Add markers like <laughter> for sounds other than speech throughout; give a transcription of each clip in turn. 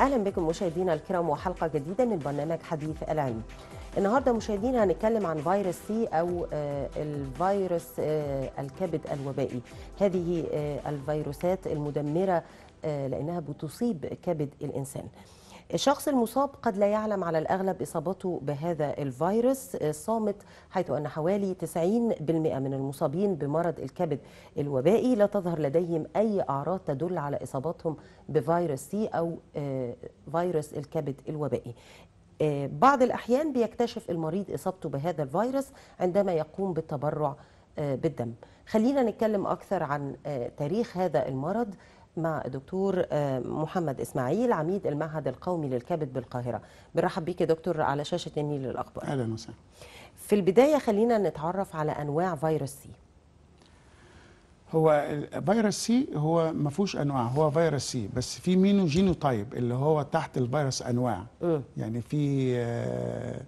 اهلا بكم مشاهدينا الكرام وحلقه جديده من برنامج حديث العلم النهارده مشاهدينا هنتكلم عن فيروس سي او آه، الفيروس آه، الكبد الوبائي هذه آه، الفيروسات المدمره لانها بتصيب كبد الانسان الشخص المصاب قد لا يعلم على الأغلب إصابته بهذا الفيروس الصامت آه، حيث أن حوالي 90% من المصابين بمرض الكبد الوبائي لا تظهر لديهم أي أعراض تدل على إصابتهم بفيروس سي أو آه، فيروس الكبد الوبائي آه، بعض الأحيان بيكتشف المريض إصابته بهذا الفيروس عندما يقوم بالتبرع بالدم خلينا نتكلم أكثر عن تاريخ هذا المرض مع الدكتور آه، محمد اسماعيل عميد المعهد القومي للكبد بالقاهره بنرحب بك يا دكتور على شاشه النيل للاخبار اهلا وسهلا في البدايه خلينا نتعرف على انواع فيروس سي هو فيروس سي هو ما فيهوش انواع هو فيروس سي بس في مينو جينو تايب اللي هو تحت الفيروس انواع م. يعني في آه،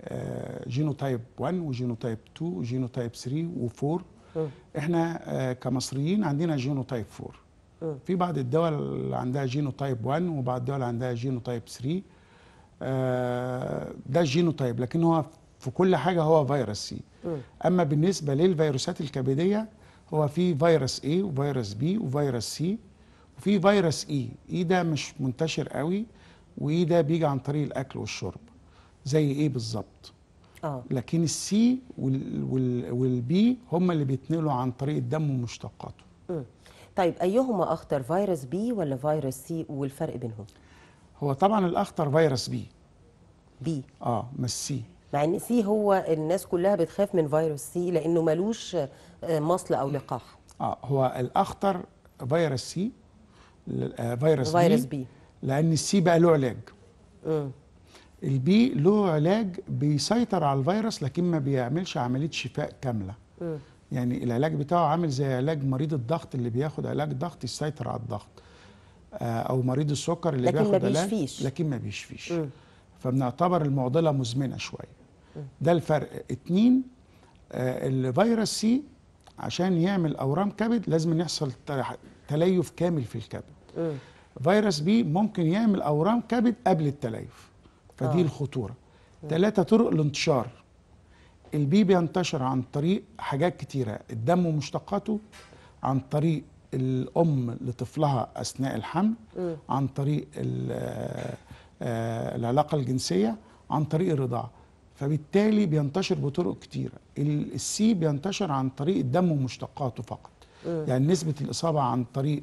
آه، جينو تايب 1 وجينو تايب 2 وجينو تايب 3 و4 احنا كمصريين عندنا جينو تايب 4 آه. في بعض الدول اللي عندها جينو تايب 1 وبعض الدول عندها جينو تايب 3 آه، ده الجينو تايب لكن هو في كل حاجه هو فيروس سي آه. اما بالنسبه للفيروسات الكبديه هو في فيروس اي وفيروس بي وفيروس سي وفي فيروس اي e. اي e ده مش منتشر قوي واي e ده بيجي عن طريق الاكل والشرب زي ايه بالظبط لكن السي والبي هم اللي بيتنقلوا عن طريق الدم ومشتقاته طيب أيهما أخطر فيروس بي ولا فيروس سي والفرق بينهم؟ هو طبعا الأخطر فيروس بي بي اه مش سي مع ان سي هو الناس كلها بتخاف من فيروس سي لانه ملوش آه، مصل او لقاح اه هو الاخطر فيروس سي فيروس, آه، فيروس بي, بي لان السي بقى له علاج امم البي له علاج بيسيطر على الفيروس لكن ما بيعملش عمليه شفاء كامله امم يعني العلاج بتاعه عامل زي علاج مريض الضغط اللي بياخد علاج ضغط يسيطر على الضغط آه، او مريض السكر اللي لكن بياخد ما بيشفيش لكن ما بيشفيش فبنعتبر المعضله مزمنه شويه ده الفرق اتنين آه، الفيروس سي عشان يعمل اورام كبد لازم يحصل تليف كامل في الكبد فيروس بي ممكن يعمل اورام كبد قبل التليف فدي آه. الخطوره ثلاثه طرق الانتشار البي بينتشر عن طريق حاجات كتيرة الدم ومشتقاته عن طريق الأم لطفلها أثناء الحمل م. عن طريق آه، آه، العلاقة الجنسية عن طريق الرضاعة فبالتالي بينتشر بطرق كتيرة السي بينتشر عن طريق الدم ومشتقاته فقط م. يعني نسبة الإصابة عن طريق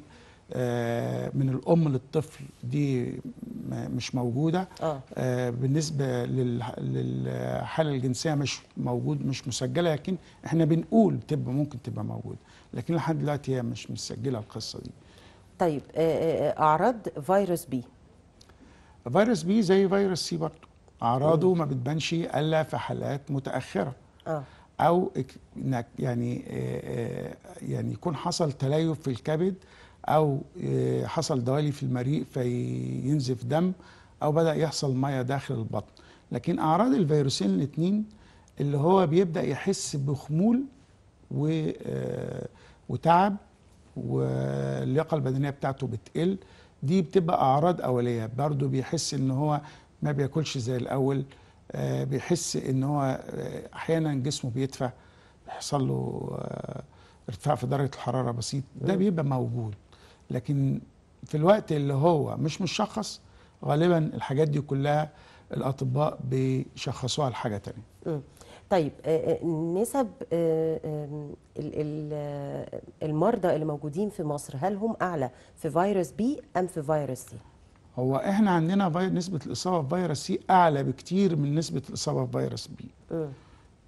آه، من الام للطفل دي مش موجوده آه. آه، بالنسبه للحاله الجنسيه مش موجود مش مسجله لكن احنا بنقول تبقى ممكن تبقى موجوده لكن لحد دلوقتي هي مش مسجله القصه دي طيب اعراض فيروس بي فيروس بي زي فيروس سي برضه اعراضه ما بتبانش الا في حالات متاخره آه. او انك يعني يعني يكون حصل تليف في الكبد او آه، حصل دوالي في المريء فينزف دم او بدا يحصل ميه داخل البطن لكن اعراض الفيروسين الاثنين اللي هو بيبدا يحس بخمول و آه، وتعب واللياقه البدنيه بتاعته بتقل دي بتبقى اعراض اوليه برضه بيحس ان هو ما بياكلش زي الاول آه، بيحس ان هو احيانا جسمه بيدفع بيحصل له ارتفاع في درجه الحراره بسيط ده أيوه. بيبقى موجود لكن في الوقت اللي هو مش مشخص غالبا الحاجات دي كلها الاطباء بيشخصوها لحاجه تانية طيب آه، آه، نسب آه، المرضى اللي موجودين في مصر هل هم اعلى في فيروس بي ام في فيروس سي هو احنا عندنا نسبه الاصابه بفيروس سي اعلى بكتير من نسبه الاصابه بفيروس بي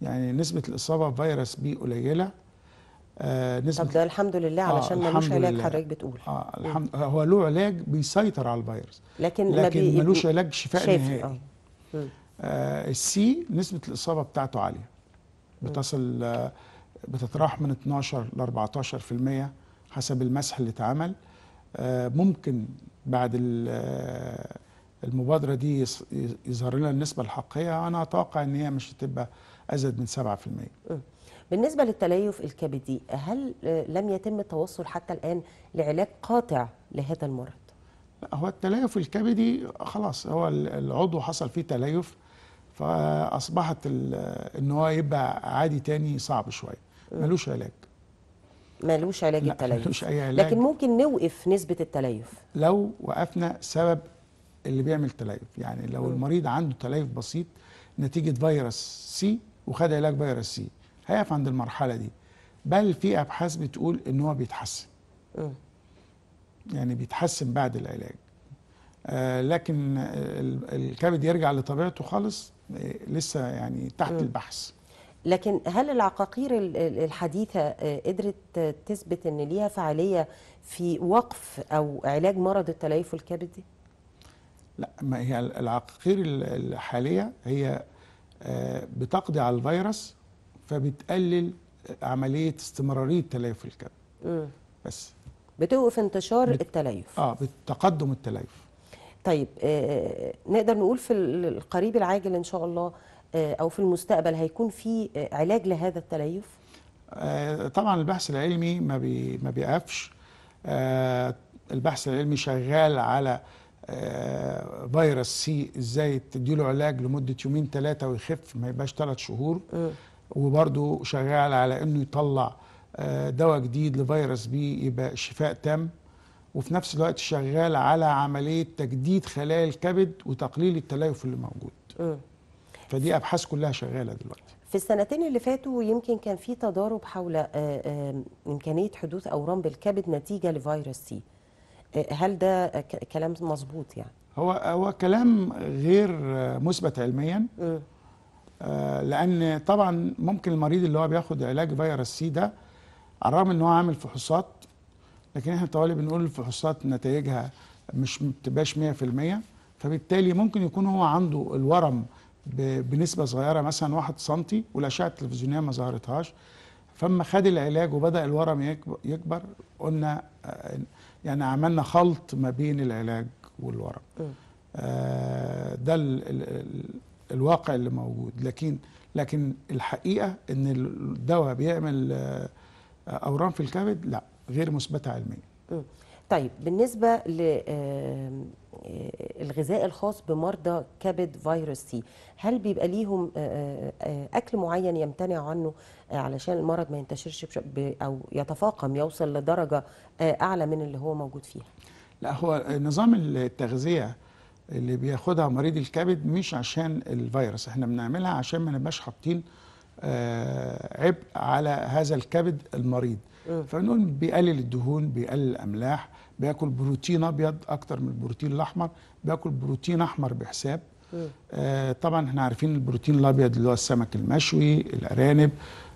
يعني نسبه الاصابه بفيروس بي قليله آه، نسبه طب ده الحمد لله آه، علشان آه ملوش علاج حضرتك بتقول اه الحمد لله هو له علاج بيسيطر على الفيروس لكن, لكن بي... ملوش علاج شفاء نهائي آه. آه السي نسبه الاصابه بتاعته عاليه بتصل آه بتتراح من 12 ل 14% حسب المسح اللي اتعمل آه ممكن بعد آه، المبادره دي يظهر لنا النسبه الحقيقيه انا اتوقع ان هي مش هتبقى ازيد من 7% بالنسبة للتليف الكبدي هل لم يتم التوصل حتى الآن لعلاج قاطع لهذا المرض؟ هو التليف الكبدي خلاص هو العضو حصل فيه تليف فأصبحت ان هو يبقى عادي تاني صعب شوية ملوش علاج ملوش علاج التليف ملوش أي علاج لكن ممكن نوقف نسبة التليف لو وقفنا سبب اللي بيعمل تليف يعني لو م. المريض عنده تليف بسيط نتيجة فيروس سي وخد علاج فيروس سي هيقف عند المرحله دي بل في ابحاث بتقول ان هو بيتحسن يعني بيتحسن بعد العلاج آه لكن الكبد يرجع لطبيعته خالص آه، لسه يعني تحت البحث لكن هل العقاقير الحديثة آه، قدرت تثبت أن ليها فعالية في وقف أو علاج مرض التليف الكبدي؟ لا ما هي العقاقير الحالية هي آه، بتقضي على الفيروس فبتقلل عمليه استمراريه تليف الكبد بس بتوقف انتشار بت... التليف اه بتقدم التليف طيب آه, آه، نقدر نقول في القريب العاجل ان شاء الله آه او في المستقبل هيكون في آه علاج لهذا التليف آه طبعا البحث العلمي ما بي ما بيقفش آه البحث العلمي شغال على آه فيروس سي ازاي تديله علاج لمده يومين ثلاثه ويخف ما يبقاش ثلاث شهور وبرضه شغال على انه يطلع آه، دواء جديد لفيروس بي يبقى شفاء تام وفي نفس الوقت شغال على عمليه تجديد خلايا الكبد وتقليل التليف اللي موجود. فدي ابحاث كلها شغاله دلوقتي. في السنتين اللي فاتوا يمكن كان في تضارب حول آه، آه، امكانيه حدوث اورام بالكبد نتيجه لفيروس سي. هل ده كلام مظبوط يعني؟ هو هو كلام غير مثبت علميا. م. آه، لان طبعا ممكن المريض اللي هو بياخد علاج فيروس سي ده على الرغم ان هو عامل فحوصات لكن احنا طوالي بنقول الفحوصات نتائجها مش بتبقاش 100% فبالتالي ممكن يكون هو عنده الورم بنسبه صغيره مثلا 1 سم والاشعه التلفزيونيه ما ظهرتهاش فما خد العلاج وبدا الورم يكبر قلنا آه، يعني عملنا خلط ما بين العلاج والورم آه، ده ال ال الواقع اللي موجود لكن لكن الحقيقه ان الدواء بيعمل آه، اورام في الكبد لا غير مثبته علميا طيب بالنسبه للغذاء آه، الخاص بمرضى كبد فيروس سي هل بيبقى ليهم آه، اكل معين يمتنع عنه علشان المرض ما ينتشرش او يتفاقم يوصل لدرجه اعلى من اللي هو موجود فيها لا هو نظام التغذيه اللي بياخدها مريض الكبد مش عشان الفيروس احنا بنعملها عشان ما نبقاش حاطين آه، عبء على هذا الكبد المريض فنقول بيقلل الدهون بيقلل الاملاح بياكل بروتين ابيض اكتر من البروتين الاحمر بياكل بروتين احمر بحساب آه طبعا احنا عارفين البروتين الابيض اللي هو السمك المشوي الارانب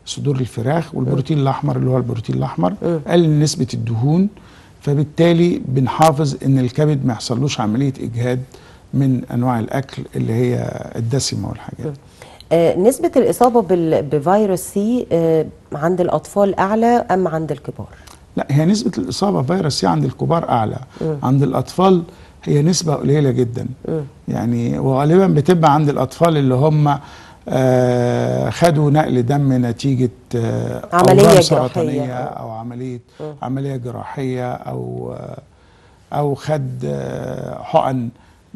صدور الفراخ والبروتين الاحمر اللي هو البروتين الاحمر قلل نسبه الدهون فبالتالي بنحافظ ان الكبد ما يحصلوش عمليه اجهاد من انواع الاكل اللي هي الدسمه والحاجات آه نسبه الاصابه بفيروس سي آه عند الاطفال اعلى ام عند الكبار لا هي نسبه الاصابه بفيروس سي عند الكبار اعلى م. عند الاطفال هي نسبه قليله جدا م. يعني وغالبا بتبقى عند الاطفال اللي هم آه، خدوا نقل دم نتيجه آه عمليه سرطانيه او عمليه م. آه. آه. عمليه جراحيه او او خد حقن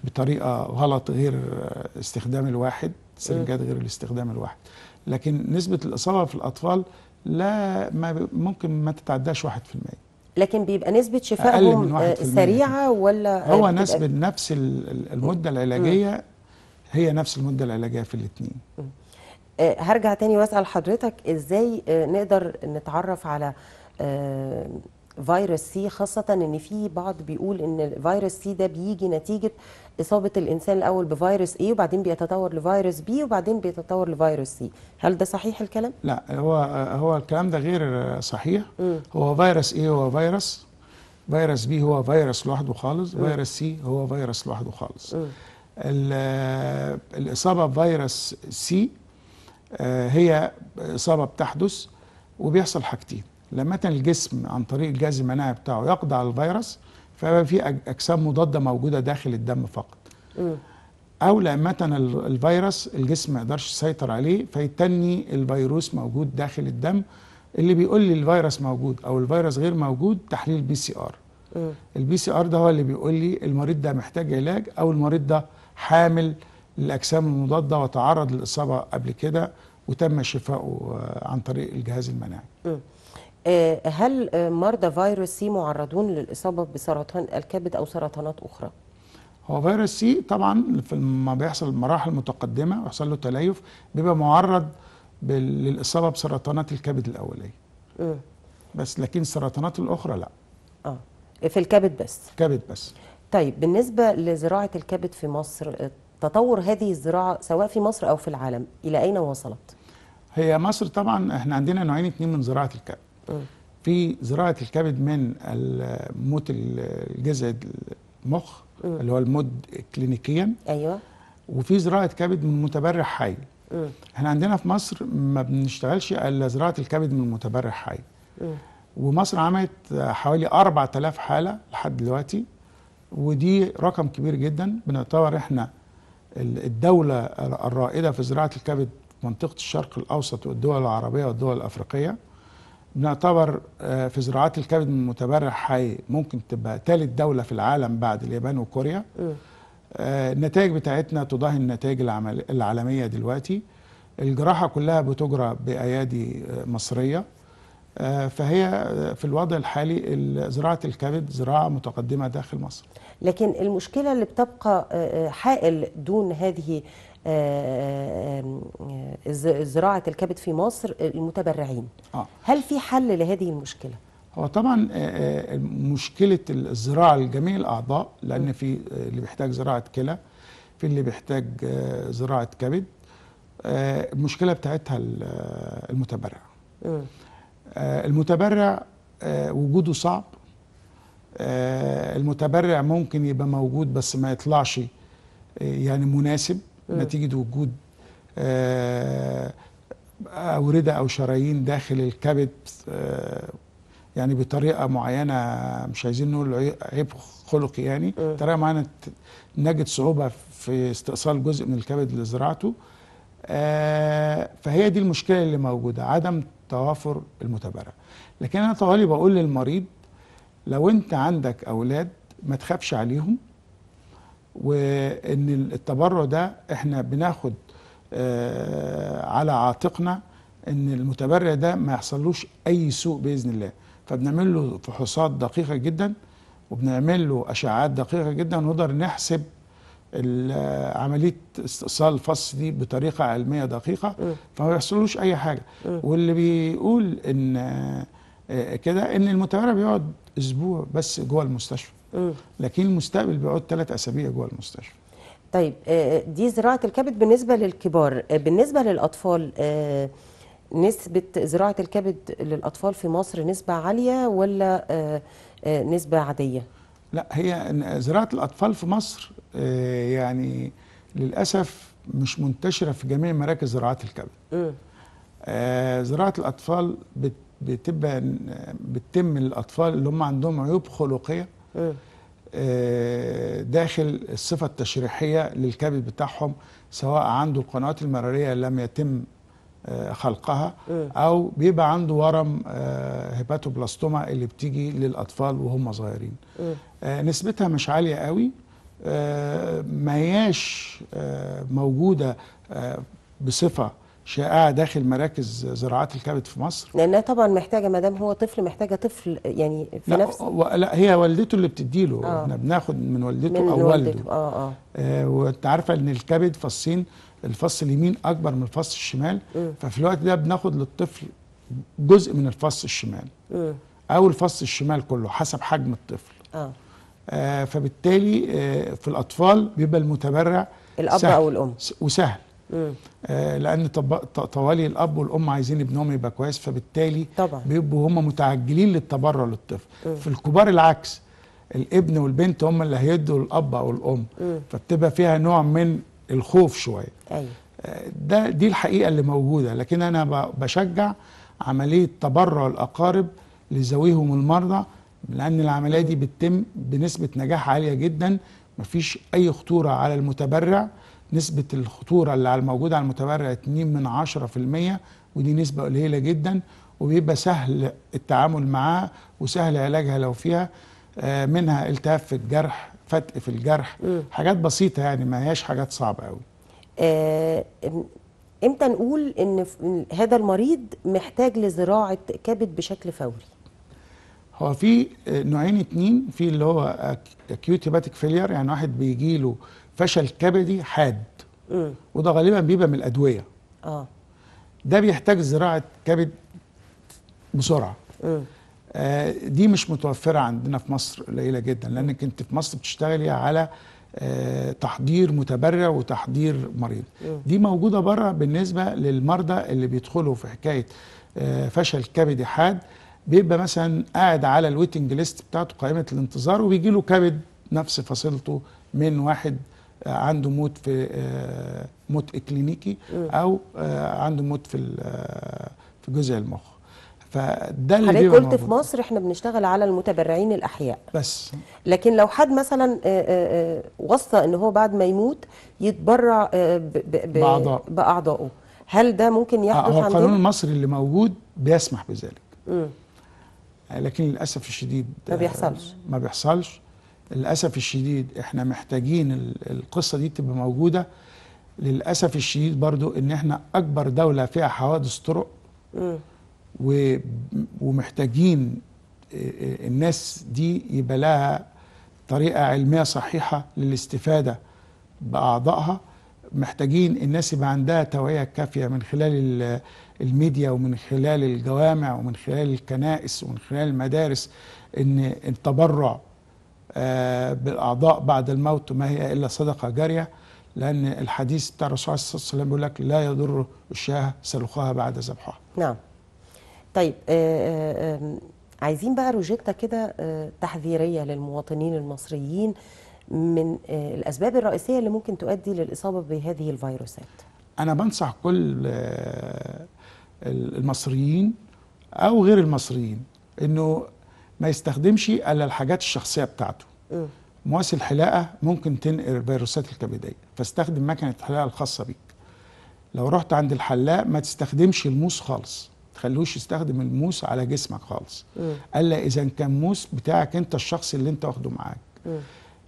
بطريقه غلط غير استخدام الواحد سرنجات غير الاستخدام الواحد لكن نسبه الاصابه في الاطفال لا ما ممكن ما تتعداش 1% لكن بيبقى نسبة شفائهم سريعة ولا هو نسبة نفس المدة العلاجية هي نفس المده العلاجيه في الاثنين آه، هرجع تاني واسال حضرتك ازاي آه، نقدر نتعرف على آه، فيروس سي خاصة ان في بعض بيقول ان فيروس سي ده بيجي نتيجة اصابة الانسان الاول بفيروس اي وبعدين بيتطور لفيروس بي وبعدين بيتطور لفيروس سي هل ده صحيح الكلام؟ لا هو هو الكلام ده غير صحيح م. هو فيروس اي هو فيروس فيروس بي هو فيروس لوحده خالص م. فيروس سي هو فيروس لوحده خالص م. الإصابة بفيروس سي آه، هي إصابة بتحدث وبيحصل حاجتين لما الجسم عن طريق الجهاز المناعي بتاعه يقضي على الفيروس فبقى في أجسام مضادة موجودة داخل الدم فقط أو لما الفيروس الجسم ما يقدرش يسيطر عليه فيتني الفيروس موجود داخل الدم اللي بيقول لي الفيروس موجود أو الفيروس غير موجود تحليل بي سي آر البي سي آر ده هو اللي بيقول لي المريض ده محتاج علاج أو المريض ده حامل للاجسام المضاده وتعرض للاصابه قبل كده وتم شفائه آه، عن طريق الجهاز المناعي. آه، هل آه، مرضى فيروس سي معرضون للاصابه بسرطان الكبد او سرطانات اخرى؟ هو فيروس سي طبعا في ما بيحصل المراحل المتقدمه ويحصل له تليف بيبقى معرض للاصابه بسرطانات الكبد الاوليه. بس لكن السرطانات الاخرى لا. اه في الكبد بس. كبد بس. طيب بالنسبة لزراعة الكبد في مصر آه، تطور هذه الزراعة سواء في مصر أو في العالم إلى أين وصلت؟ هي مصر طبعا احنا عندنا نوعين اتنين من زراعة الكبد م. في زراعة الكبد من الموت الجزء المخ م. اللي هو المد كلينيكيا أيوة وفي زراعة كبد من متبرع حي م. احنا عندنا في مصر ما بنشتغلش إلا زراعة الكبد من متبرع حي م. ومصر عملت حوالي 4000 حالة لحد دلوقتي ودي رقم كبير جدا بنعتبر احنا الدولة الرائدة في زراعة الكبد في منطقة الشرق الأوسط والدول العربية والدول الأفريقية بنعتبر آه، في زراعات الكبد من متبرع حي ممكن تبقى ثالث دولة في العالم بعد اليابان وكوريا آه، النتائج بتاعتنا تضاهي النتائج العالمية دلوقتي الجراحة كلها بتجرى بأيادي آه، مصرية آه، فهي في الوضع الحالي زراعه الكبد زراعه متقدمه داخل مصر لكن المشكله اللي بتبقى آه، آه، حائل دون هذه زراعه الكبد في مصر المتبرعين آه. هل في حل لهذه المشكله هو طبعا مشكله الزراعه لجميع الاعضاء لان في اللي بيحتاج زراعه كلى في اللي بيحتاج زراعه كبد المشكله بتاعتها المتبرع آه، المتبرع آه، وجوده صعب آه، المتبرع ممكن يبقى موجود بس ما يطلعش يعني مناسب نتيجه وجود أوردة أو شرايين داخل الكبد يعني بطريقة معينة مش عايزين نقول عيب خلقي يعني طريقة معينة نجد صعوبة في استئصال جزء من الكبد لزراعته فهي دي المشكلة اللي موجودة عدم توافر المتبرع لكن انا طوالي بقول للمريض لو انت عندك اولاد ما تخافش عليهم وان التبرع ده احنا بناخد آه على عاتقنا ان المتبرع ده ما يحصلوش اي سوء باذن الله فبنعمل له فحوصات دقيقه جدا وبنعمل له اشعاعات دقيقه جدا ونقدر نحسب عمليه استئصال الفص دي بطريقه علميه دقيقه فما بيحصلوش اي حاجه واللي بيقول ان آه، آه، كده ان المتابع بيقعد اسبوع بس جوه المستشفى لكن المستقبل بيقعد ثلاث اسابيع جوه المستشفى طيب آه، دي زراعه الكبد بالنسبه للكبار بالنسبه للاطفال نسبه زراعه الكبد للاطفال في مصر نسبه عاليه ولا نسبه عاديه لا هي زراعه الاطفال في مصر آه، يعني للاسف مش منتشره في جميع مراكز زراعه الكبد إيه. آه، زراعه الاطفال بتبقى بتتم للاطفال اللي هم عندهم عيوب خلقيه إيه. آه، داخل الصفه التشريحيه للكبد بتاعهم سواء عنده القنوات المراريه لم يتم خلقها إيه. او بيبقى عنده ورم هيباتوبلاستوما اللي بتيجي للاطفال وهم صغيرين نسبتها مش عاليه قوي آه، ما هياش آه، موجوده آه، بصفه شائعه داخل مراكز زراعه الكبد في مصر لانها طبعا محتاجه ما دام هو طفل محتاجه طفل يعني في لا نفس لا هي والدته اللي بتديله آه. احنا بناخد من والدته من او والده آه آه. آه وانت عارفه ان الكبد فصين الفص اليمين اكبر من الفص الشمال م. ففي الوقت ده بناخد للطفل جزء من الفص الشمال م. او الفص الشمال كله حسب حجم الطفل آه. آه، فبالتالي آه، في الاطفال بيبقى المتبرع الاب سهل او الام وسهل آه، لان طوالي الاب والام عايزين ابنهم يبقى كويس فبالتالي طبعا. بيبقوا هم متعجلين للتبرع للطفل في الكبار العكس الابن والبنت هم اللي هيدوا الاب او الام م. فبتبقى فيها نوع من الخوف شويه أيوة. ده دي الحقيقه اللي موجوده لكن انا بشجع عمليه تبرع الاقارب لذويهم المرضى لان العمليه دي بتتم بنسبه نجاح عاليه جدا مفيش اي خطوره على المتبرع نسبه الخطوره اللي على الموجوده على المتبرع 2 من 10% ودي نسبه قليله جدا وبيبقى سهل التعامل معاها وسهل علاجها لو فيها آه، منها التهاب في الجرح فتق في الجرح حاجات بسيطه يعني ما هياش حاجات صعبه قوي آه، امتى نقول ان هذا المريض محتاج لزراعه كبد بشكل فوري هو في آه، نوعين اتنين في اللي هو اكيوت هيباتيك فيلير يعني واحد بيجي له فشل كبدي حاد وده غالبا بيبقى من الادويه اه ده بيحتاج زراعه كبد بسرعه آه دي مش متوفره عندنا في مصر قليله جدا لانك انت في مصر بتشتغلي على آه تحضير متبرع وتحضير مريض م. دي موجوده بره بالنسبه للمرضى اللي بيدخلوا في حكايه آه فشل كبدي حاد بيبقى مثلا قاعد على الويتنج ليست بتاعته قائمه الانتظار وبيجي له كبد نفس فصيلته من واحد آه، عنده موت في آه، موت اكلينيكي او آه، عنده موت في في جزء المخ فده اللي حضرتك قلت في مصر احنا بنشتغل على المتبرعين الاحياء بس لكن لو حد مثلا وصى ان هو بعد ما يموت يتبرع باعضائه باعضائه هل ده ممكن يحدث هو القانون المصري اللي موجود بيسمح بذلك لكن للاسف الشديد ما بيحصلش آه، ما بيحصلش للاسف الشديد احنا محتاجين القصه دي تبقى موجوده للاسف الشديد برضو ان احنا اكبر دوله فيها حوادث طرق و... ومحتاجين آه، آه، الناس دي يبقى لها طريقه علميه صحيحه للاستفاده باعضائها محتاجين الناس يبقى عندها توعية كافية من خلال الميديا ومن خلال الجوامع ومن خلال الكنائس ومن خلال المدارس ان التبرع آه، بالاعضاء بعد الموت ما هي الا صدقه جاريه لان الحديث بتاع الرسول صلى الله عليه وسلم بيقول لك لا يضر الشاه سلخها بعد ذبحها. نعم. طيب آه، آه، عايزين بقى روجيتا كده تحذيريه للمواطنين المصريين من آه، الأسباب الرئيسية اللي ممكن تؤدي للإصابة بهذه الفيروسات أنا بنصح كل آه، المصريين أو غير المصريين أنه ما يستخدمش إلا الحاجات الشخصية بتاعته مواس الحلاقة ممكن تنقل الفيروسات الكبدية فاستخدم مكنة الحلاقة الخاصة بيك لو رحت عند الحلاق ما تستخدمش الموس خالص تخلوش يستخدم الموس على جسمك خالص الا اذا كان موس بتاعك انت الشخص اللي انت واخده معاك م.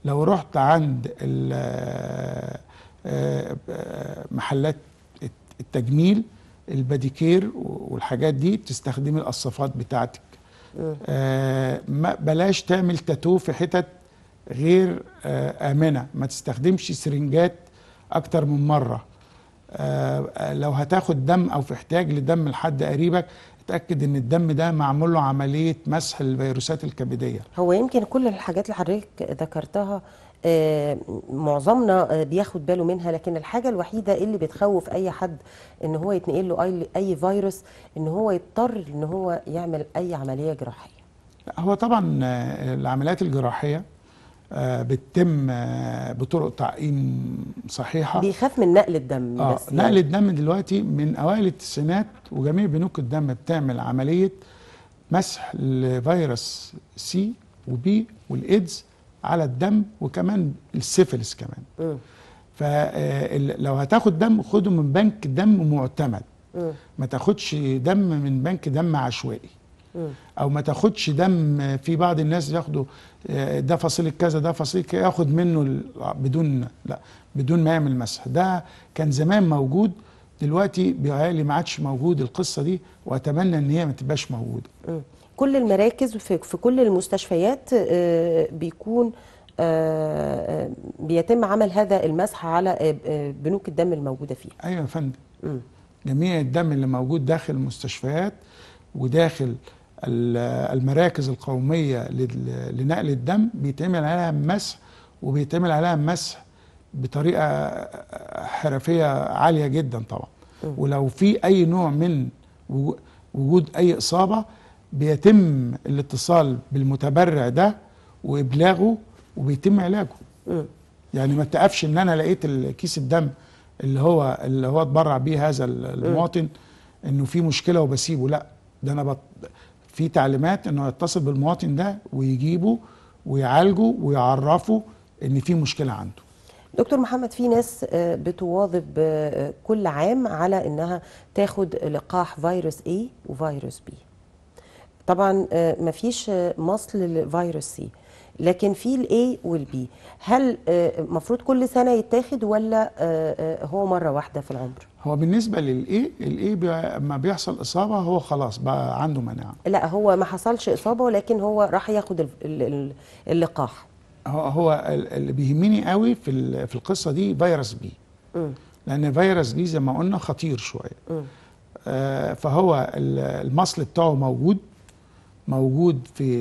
لو رحت عند آه، آه، محلات التجميل الباديكير والحاجات دي بتستخدمي القصافات بتاعتك آه، ما بلاش تعمل تاتو في حتت غير امنه ما تستخدمش سرنجات اكتر من مره لو هتاخد دم او في احتياج لدم لحد قريبك تاكد ان الدم ده معمول له عمليه مسح الفيروسات الكبديه هو يمكن كل الحاجات اللي حضرتك ذكرتها آه، معظمنا آه، بياخد باله منها لكن الحاجه الوحيده اللي بتخوف اي حد ان هو يتنقل له اي اي فيروس ان هو يضطر ان هو يعمل اي عمليه جراحيه هو طبعا آه، العمليات الجراحيه آه، بتتم آه، بطرق تعقيم صحيحه بيخاف من نقل الدم آه بس نقل يعني. الدم دلوقتي من اوائل التسعينات وجميع بنوك الدم بتعمل عمليه مسح لفيروس سي وبي والايدز على الدم وكمان السيفلس كمان فلو آه، هتاخد دم خده من بنك دم معتمد ما تاخدش دم من بنك دم عشوائي او ما تاخدش دم في بعض الناس ياخدوا آه، ده فصيله كذا ده فصيله ياخد منه بدون لا بدون ما يعمل مسح ده كان زمان موجود دلوقتي بيعالي ما عادش موجود القصه دي واتمنى ان هي ما تبقاش موجوده كل المراكز في, في كل المستشفيات آه، بيكون آه، بيتم عمل هذا المسح على بنوك الدم الموجوده فيها ايوه يا فندم جميع الدم اللي موجود داخل المستشفيات وداخل المراكز القومية لنقل الدم بيتعمل عليها مسح وبيتعمل عليها مسح بطريقة حرفية عالية جدا طبعا ولو في أي نوع من وجود أي إصابة بيتم الاتصال بالمتبرع ده وإبلاغه وبيتم علاجه يعني ما تقفش ان انا لقيت الكيس الدم اللي هو اللي هو اتبرع بيه هذا المواطن انه في مشكله وبسيبه لا ده انا بط... في تعليمات انه يتصل بالمواطن ده ويجيبه ويعالجه ويعرفه ان في مشكله عنده دكتور محمد في ناس آه، بتواظب آه، كل عام على انها تاخد لقاح فيروس A وفيروس B طبعا آه، مفيش مصل لفيروس سي لكن في الاي والبي هل المفروض آه، كل سنه يتاخد ولا آه، آه، هو مره واحده في العمر هو بالنسبه للاي الاي لما بيحصل اصابه هو خلاص بقى عنده مناعه لا هو ما حصلش اصابه ولكن هو راح ياخد اللقاح هو هو اللي بيهمني قوي في في القصه دي فيروس بي م. لان فيروس بي زي ما قلنا خطير شويه آه فهو المصل بتاعه موجود موجود في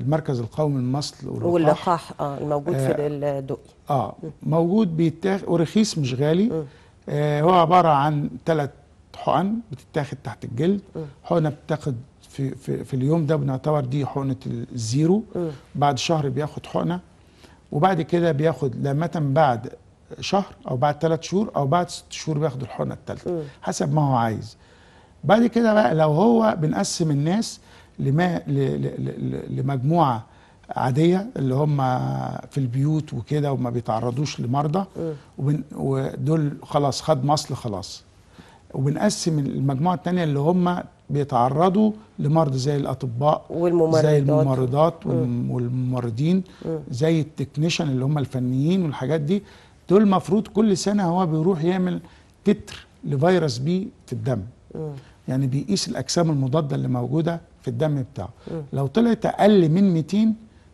المركز القومي للمصل واللقاح واللقاح اه الموجود آه في الدقي اه موجود بيتاخد ورخيص مش غالي آه هو عباره عن ثلاث حقن بتتاخد تحت الجلد حقنه بتاخد في, في في اليوم ده بنعتبر دي حقنه الزيرو بعد شهر بياخد حقنه وبعد كده بياخد لما بعد شهر او بعد ثلاث شهور او بعد ست شهور بياخد الحقنه الثالثه حسب ما هو عايز بعد كده بقى لو هو بنقسم الناس لما لمجموعه عاديه اللي هم في البيوت وكده وما بيتعرضوش لمرضى ودول خلاص خد مصل خلاص وبنقسم المجموعه الثانيه اللي هم بيتعرضوا لمرض زي الاطباء والممرضات زي الممرضات والممرضين زي التكنيشن اللي هم الفنيين والحاجات دي دول المفروض كل سنه هو بيروح يعمل تتر لفيروس بي في الدم يعني بيقيس الاجسام المضاده اللي موجوده في الدم بتاعه لو طلعت اقل من 200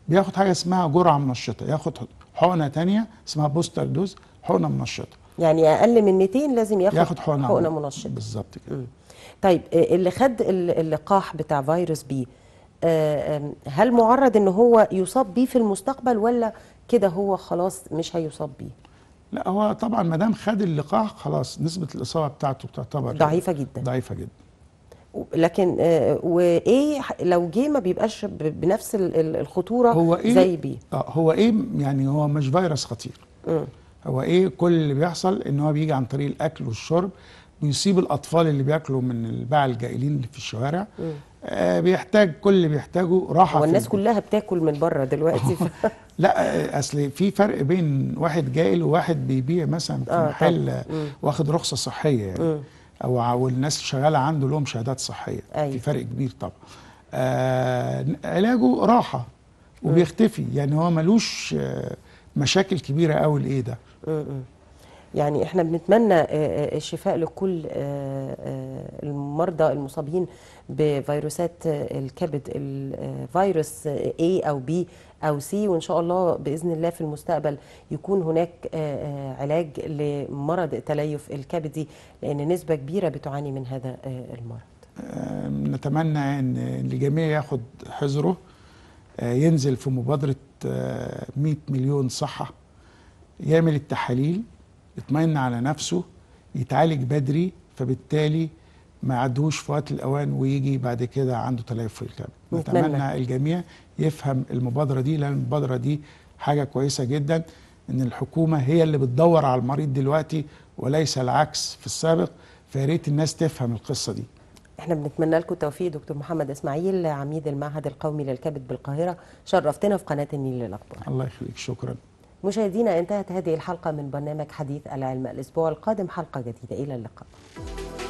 بياخد حاجه اسمها جرعه منشطه ياخد حقنه ثانيه اسمها بوستر دوز حقنه منشطه يعني اقل من 200 لازم ياخد, ياخد حقنه, حقنة منشطه بالظبط كده طيب آه، اللي خد اللقاح بتاع فيروس بي آه، هل معرض ان هو يصاب بيه في المستقبل ولا كده هو خلاص مش هيصاب بيه لا هو طبعا ما دام خد اللقاح خلاص نسبه الاصابه بتاعته بتعتبر ضعيفه جدا ضعيفه جدا لكن آه، وايه لو جه ما بيبقاش بنفس الخطوره هو إيه زي بي اه هو ايه يعني هو مش فيروس خطير م. هو ايه كل اللي بيحصل ان هو بيجي عن طريق الاكل والشرب بيصيب الاطفال اللي بياكلوا من الباعة الجائلين اللي في الشوارع م. آه، بيحتاج كل اللي بيحتاجه راحه والناس كلها بتاكل من بره دلوقتي ف... <laughs> لا آه، اصل في فرق بين واحد جائل وواحد بيبيع مثلا في آه محل واخد رخصه صحيه يعني م. او الناس شغاله عنده لهم شهادات صحيه أيوة. في فرق كبير طبعا آه علاجه راحه وبيختفي يعني هو ملوش مشاكل كبيره قوي الايه ده يعني احنا بنتمنى آه، آه، الشفاء لكل آه، المرضى المصابين بفيروسات الكبد الفيروس A او B او سي وان شاء الله باذن الله في المستقبل يكون هناك علاج لمرض التليف الكبدي لان نسبه كبيره بتعاني من هذا المرض. نتمنى ان الجميع ياخد حذره ينزل في مبادره 100 مليون صحه يعمل التحاليل يطمئن على نفسه يتعالج بدري فبالتالي ما عدوش في وقت الاوان ويجي بعد كده عنده تليف في الكبد نتمنى الجميع يفهم المبادره دي لان المبادره دي حاجه كويسه جدا ان الحكومه هي اللي بتدور على المريض دلوقتي وليس العكس في السابق فيا الناس تفهم القصه دي احنا بنتمنى لكم التوفيق دكتور محمد اسماعيل عميد المعهد القومي للكبد بالقاهره شرفتنا في قناه النيل للاخبار الله يخليك شكرا مشاهدينا انتهت هذه الحلقة من برنامج حديث العلم الأسبوع القادم حلقة جديدة إلى اللقاء